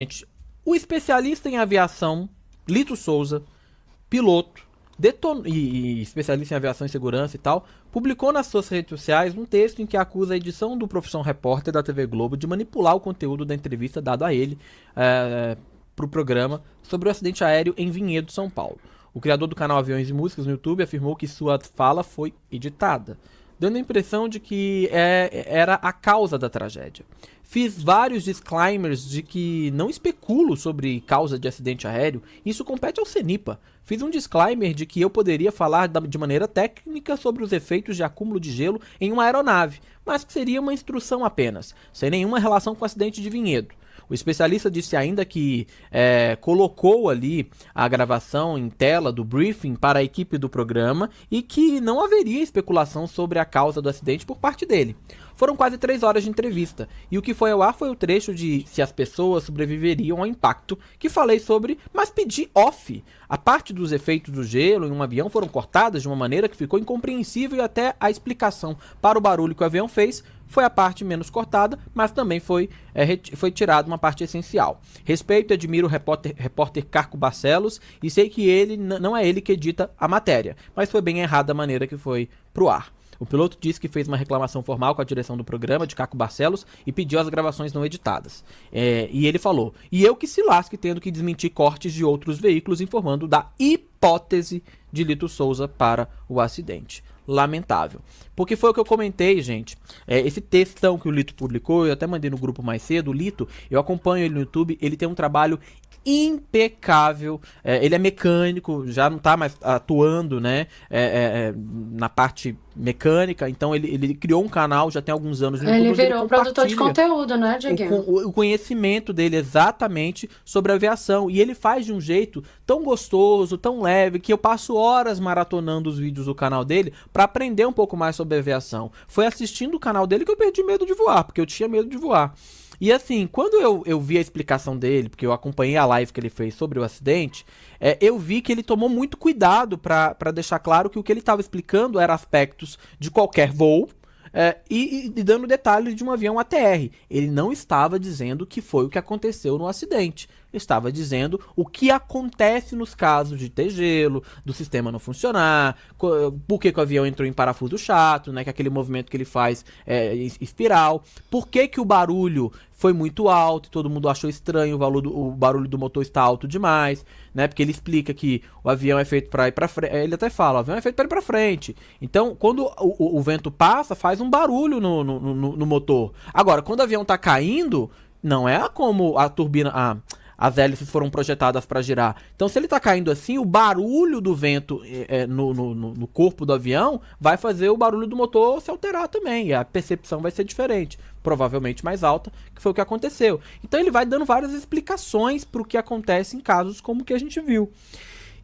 gente, o especialista em aviação, Lito Souza, piloto deton... e, e especialista em aviação e segurança e tal, publicou nas suas redes sociais um texto em que acusa a edição do Profissão Repórter da TV Globo de manipular o conteúdo da entrevista dada a ele é, eh, para o programa sobre o acidente aéreo em Vinhedo, São Paulo. O criador do canal Aviões e Músicas no YouTube afirmou que sua fala foi editada dando a impressão de que é, era a causa da tragédia. Fiz vários disclaimers de que não especulo sobre causa de acidente aéreo, isso compete ao CENIPA. Fiz um disclaimer de que eu poderia falar de maneira técnica sobre os efeitos de acúmulo de gelo em uma aeronave, mas que seria uma instrução apenas, sem nenhuma relação com o acidente de vinhedo. O especialista disse ainda que é, colocou ali a gravação em tela do briefing para a equipe do programa e que não haveria especulação sobre a causa do acidente por parte dele. Foram quase três horas de entrevista, e o que foi ao ar foi o trecho de se as pessoas sobreviveriam ao impacto, que falei sobre, mas pedi off. A parte dos efeitos do gelo em um avião foram cortadas de uma maneira que ficou incompreensível e até a explicação para o barulho que o avião fez foi a parte menos cortada, mas também foi, é, foi tirada uma parte essencial. Respeito e admiro o repórter, repórter Carco Barcelos e sei que ele não é ele que edita a matéria, mas foi bem errada a maneira que foi pro ar. O piloto disse que fez uma reclamação formal com a direção do programa de Caco Barcelos e pediu as gravações não editadas. É, e ele falou: E eu que se lasque tendo que desmentir cortes de outros veículos informando da hipótese de Lito Souza para o acidente lamentável. Porque foi o que eu comentei, gente. É, esse textão que o Lito publicou, eu até mandei no grupo mais cedo, o Lito, eu acompanho ele no YouTube, ele tem um trabalho impecável. É, ele é mecânico, já não está mais atuando, né? É, é, é, na parte mecânica, então ele, ele, criou um canal já tem alguns anos no ele YouTube. Virou ele produtor de conteúdo, né, Diego O, o, conhecimento dele exatamente sobre aviação. E ele faz de um jeito tão gostoso, tão leve, que eu passo horas maratonando os vídeos do canal dele para aprender um pouco mais sobre aviação. Foi assistindo o canal dele que eu perdi medo de voar, porque eu tinha medo de voar. E assim, quando eu, eu vi a explicação dele, porque eu acompanhei a live que ele fez sobre o acidente, é, eu vi que ele tomou muito cuidado para deixar claro que o que ele estava explicando era aspectos de qualquer voo, é, e, e, dando detalhes de um avião ATR. Ele não estava dizendo que foi o que aconteceu no acidente. Estava dizendo o que acontece nos casos de ter gelo, do sistema não funcionar, por que, que o avião entrou em parafuso chato, né, que é aquele movimento que ele faz é, espiral, por que, que o barulho foi muito alto e todo mundo achou estranho o, valor do, o barulho do motor está alto demais, né? Porque ele explica que o avião é feito para ir para frente, ele até fala, o avião é feito para ir para frente. Então, quando o, o, o, vento passa, faz um barulho no, no, no, no motor. Agora, quando o avião está caindo, não é como a turbina, a, as hélices foram projetadas para girar. Então, se ele está caindo assim, o barulho do vento é, no, no, no, corpo do avião vai fazer o barulho do motor se alterar também. E a percepção vai ser diferente, provavelmente mais alta, que foi o que aconteceu. Então, ele vai dando várias explicações para o que acontece em casos como o que a gente viu.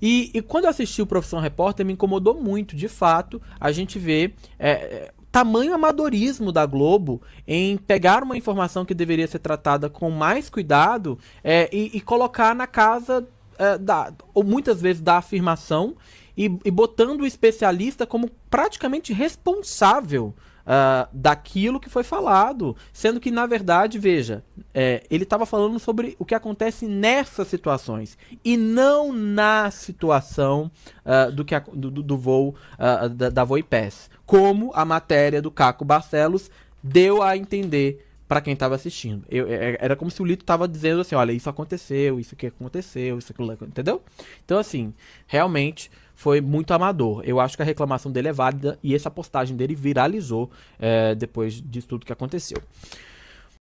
E, e, quando eu assisti o Profissão Repórter, me incomodou muito, de fato, a gente vê é, eh, tamanho amadorismo da Globo em pegar uma informação que deveria ser tratada com mais cuidado é, e, e, colocar na casa é, da, ou muitas vezes da afirmação e, e botando o especialista como praticamente responsável uh, daquilo que foi falado. Sendo que, na verdade, veja, é, ele estava falando sobre o que acontece nessas situações e não na situação uh, do, que a, do, do voo uh, da, da Voipass. Como a matéria do Caco Barcelos deu a entender para quem estava assistindo. Eu, é, é, era como se o Lito tava dizendo assim, olha, isso aconteceu, isso que aconteceu, isso aquilo, entendeu? Então, assim, realmente foi muito amador. Eu acho que a reclamação dele é válida e essa postagem dele viralizou é, depois de tudo que aconteceu.